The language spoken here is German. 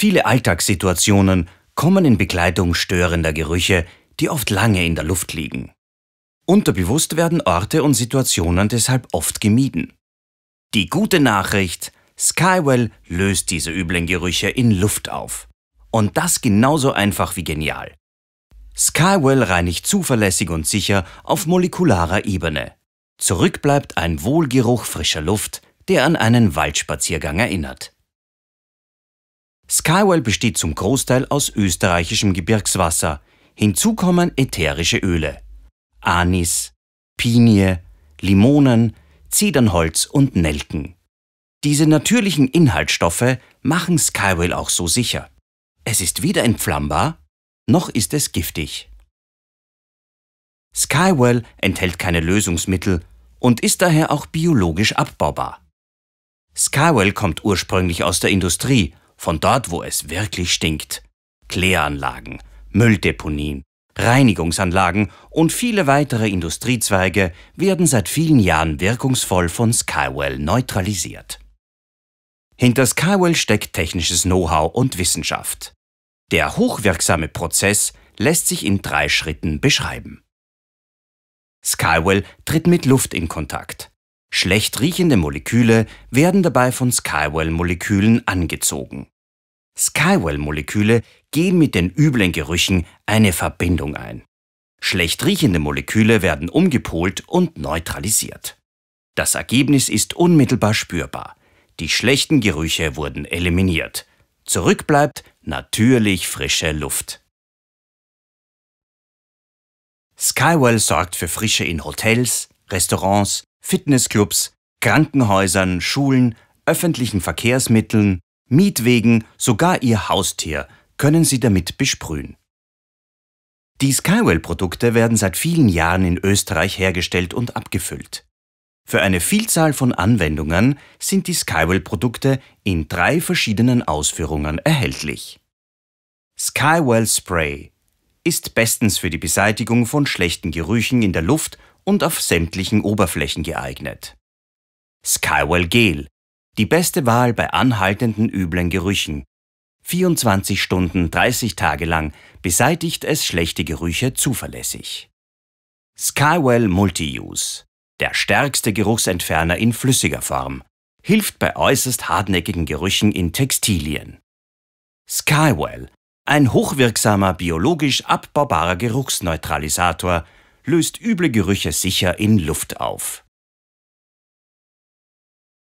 Viele Alltagssituationen kommen in Begleitung störender Gerüche, die oft lange in der Luft liegen. Unterbewusst werden Orte und Situationen deshalb oft gemieden. Die gute Nachricht, Skywell löst diese üblen Gerüche in Luft auf. Und das genauso einfach wie genial. Skywell reinigt zuverlässig und sicher auf molekularer Ebene. Zurück bleibt ein Wohlgeruch frischer Luft, der an einen Waldspaziergang erinnert. Skywell besteht zum Großteil aus österreichischem Gebirgswasser. Hinzu kommen ätherische Öle. Anis, Pinie, Limonen, Zedernholz und Nelken. Diese natürlichen Inhaltsstoffe machen Skywell auch so sicher. Es ist weder entflammbar, noch ist es giftig. Skywell enthält keine Lösungsmittel und ist daher auch biologisch abbaubar. Skywell kommt ursprünglich aus der Industrie von dort, wo es wirklich stinkt. Kläranlagen, Mülldeponien, Reinigungsanlagen und viele weitere Industriezweige werden seit vielen Jahren wirkungsvoll von Skywell neutralisiert. Hinter Skywell steckt technisches Know-how und Wissenschaft. Der hochwirksame Prozess lässt sich in drei Schritten beschreiben. Skywell tritt mit Luft in Kontakt. Schlecht riechende Moleküle werden dabei von Skywell-Molekülen angezogen. Skywell-Moleküle gehen mit den üblen Gerüchen eine Verbindung ein. Schlecht riechende Moleküle werden umgepolt und neutralisiert. Das Ergebnis ist unmittelbar spürbar. Die schlechten Gerüche wurden eliminiert. Zurück bleibt natürlich frische Luft. Skywell sorgt für Frische in Hotels, Restaurants, Fitnessclubs, Krankenhäusern, Schulen, öffentlichen Verkehrsmitteln, Mietwegen, sogar Ihr Haustier können Sie damit besprühen. Die Skywell-Produkte werden seit vielen Jahren in Österreich hergestellt und abgefüllt. Für eine Vielzahl von Anwendungen sind die Skywell-Produkte in drei verschiedenen Ausführungen erhältlich. Skywell Spray ist bestens für die Beseitigung von schlechten Gerüchen in der Luft und auf sämtlichen Oberflächen geeignet. Skywell Gel die beste Wahl bei anhaltenden üblen Gerüchen. 24 Stunden, 30 Tage lang beseitigt es schlechte Gerüche zuverlässig. Skywell Multi-Use. Der stärkste Geruchsentferner in flüssiger Form. Hilft bei äußerst hartnäckigen Gerüchen in Textilien. Skywell. Ein hochwirksamer, biologisch abbaubarer Geruchsneutralisator löst üble Gerüche sicher in Luft auf.